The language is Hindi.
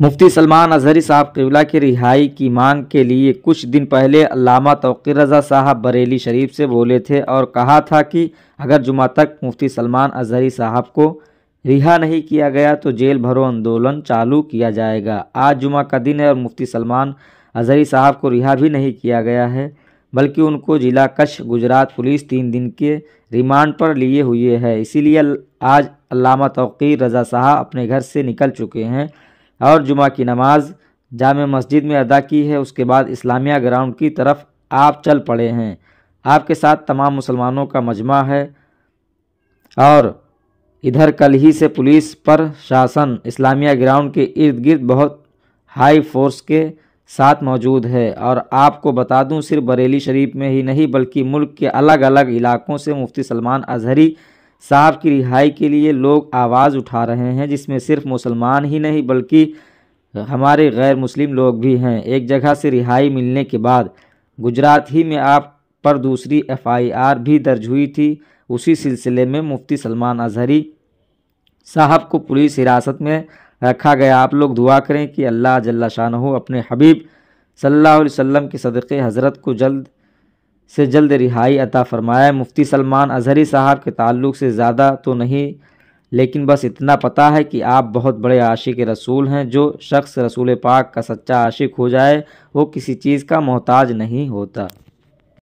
मुफ्ती सलमान अजहरी साहब कबला की रिहाई की मांग के लिए कुछ दिन पहले अलामा तोक़ी रज़ा साहब बरेली शरीफ से बोले थे और कहा था कि अगर जुमा तक मुफ्ती सलमान अजहरी साहब को रिहा नहीं किया गया तो जेल भरो आंदोलन चालू किया जाएगा आज जुमा का दिन है और मुफ्ती सलमान अजहरी साहब को रिहा भी नहीं किया गया है बल्कि उनको जिला कच्छ गुजरात पुलिस तीन दिन के रिमांड पर लिए हुए है इसीलिए आज अलामा तोक़ी रज़ा साहब अपने घर से निकल चुके हैं और जुमा की नमाज जाम मस्जिद में अदा की है उसके बाद इस्लामिया ग्राउंड की तरफ आप चल पड़े हैं आपके साथ तमाम मुसलमानों का मजमा है और इधर कल ही से पुलिस पर शासन इस्लामिया ग्राउंड के इर्द गिर्द बहुत हाई फोर्स के साथ मौजूद है और आपको बता दूं सिर्फ बरेली शरीफ में ही नहीं बल्कि मुल्क के अलग अलग इलाकों से मुफ्ती सलमान अजहरी साहब की रिहाई के लिए लोग आवाज़ उठा रहे हैं जिसमें सिर्फ मुसलमान ही नहीं बल्कि हमारे गैर मुस्लिम लोग भी हैं एक जगह से रिहाई मिलने के बाद गुजरात ही में आप पर दूसरी एफआईआर भी दर्ज हुई थी उसी सिलसिले में मुफ्ती सलमान अजहरी साहब को पुलिस हिरासत में रखा गया आप लोग दुआ करें कि अल्लाह जल्ला शाह अपने हबीब सल्लल्लाहु अलैहि वसल्लम के सदक़ हज़रत को जल्द से जल्द रिहाई अता फरमाया मुफ्ती सलमान अजहरी साहब के ताल्लुक से ज़्यादा तो नहीं लेकिन बस इतना पता है कि आप बहुत बड़े आशिक रसूल हैं जो शख्स रसूल पाक का सच्चा आशिक हो जाए वो किसी चीज़ का मोहताज नहीं होता